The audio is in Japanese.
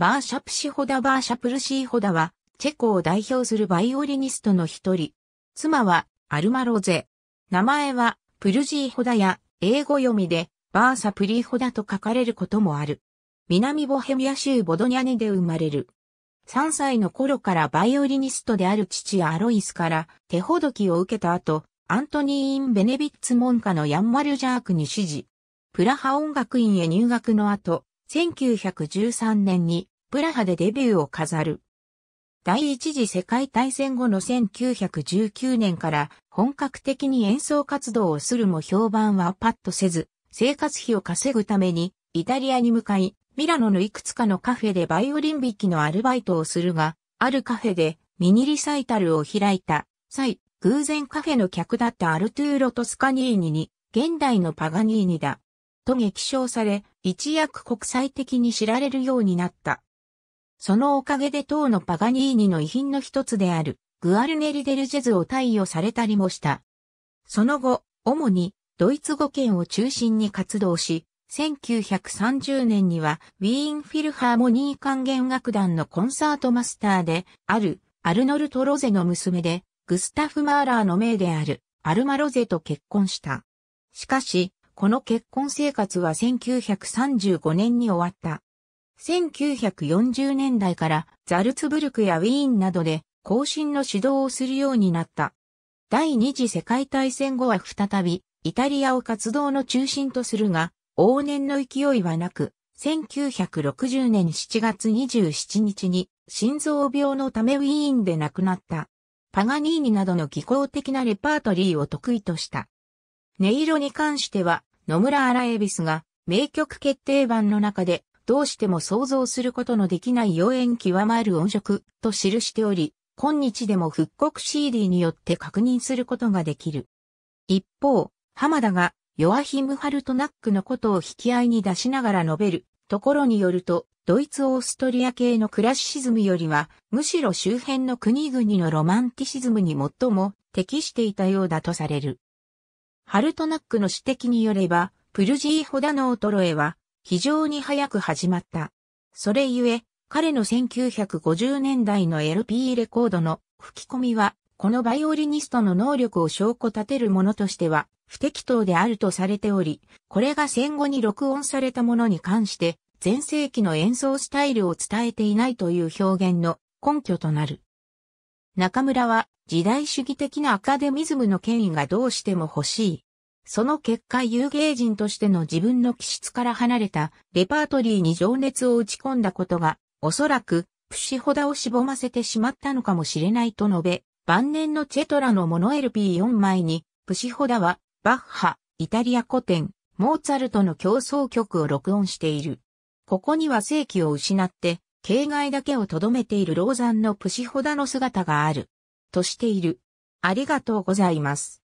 バーシャプシホダ・バーシャプルシーホダは、チェコを代表するバイオリニストの一人。妻は、アルマロゼ。名前は、プルジーホダや、英語読みで、バーサプリーホダと書かれることもある。南ボヘミア州ボドニャネで生まれる。3歳の頃からバイオリニストである父アロイスから手ほどきを受けた後、アントニー・イン・ベネビッツ門下のヤンマルジャークに指示。プラハ音楽院へ入学の後、1913年にプラハでデビューを飾る。第一次世界大戦後の1919年から本格的に演奏活動をするも評判はパッとせず、生活費を稼ぐためにイタリアに向かい、ミラノのいくつかのカフェでバイオリン弾きのアルバイトをするが、あるカフェでミニリサイタルを開いた際、偶然カフェの客だったアルトゥーロ・トスカニーニに、現代のパガニーニだ、と激賞され、一躍国際的に知られるようになった。そのおかげで当のパガニーニの遺品の一つである、グアルネリ・デルジェズを貸与されたりもした。その後、主にドイツ語圏を中心に活動し、1930年にはウィーンフィルハーモニー管弦楽団のコンサートマスターであるアルノルト・ロゼの娘でグスタフ・マーラーの名であるアルマ・ロゼと結婚した。しかし、この結婚生活は1935年に終わった。1940年代からザルツブルクやウィーンなどで更新の指導をするようになった。第二次世界大戦後は再びイタリアを活動の中心とするが、往年の勢いはなく、1960年7月27日に心臓病のためウィーンで亡くなった。パガニーニなどの技巧的なレパートリーを得意とした。音色に関しては野村アラエビスが名曲決定版の中でどうしても想像することのできない妖艶極まる音色と記しており、今日でも復刻 CD によって確認することができる。一方、浜田がヨアヒム・ハルトナックのことを引き合いに出しながら述べるところによると、ドイツ・オーストリア系のクラシシズムよりは、むしろ周辺の国々のロマンティシズムに最も適していたようだとされる。ハルトナックの指摘によれば、プルジー・ホダノートロエは、非常に早く始まった。それゆえ、彼の1950年代の LP レコードの吹き込みは、このバイオリニストの能力を証拠立てるものとしては、不適当であるとされており、これが戦後に録音されたものに関して、前世紀の演奏スタイルを伝えていないという表現の根拠となる。中村は時代主義的なアカデミズムの権威がどうしても欲しいその結果有芸人としての自分の気質から離れたレパートリーに情熱を打ち込んだことが、おそらく、プシホダをしぼませてしまったのかもしれないと述べ、晩年のチェトラのモノ LP4 枚に、プシホダは、バッハ、イタリア古典、モーツァルトの競争曲を録音している。ここには正規を失って、形骸だけを留めているローザンのプシホダの姿がある。としている。ありがとうございます。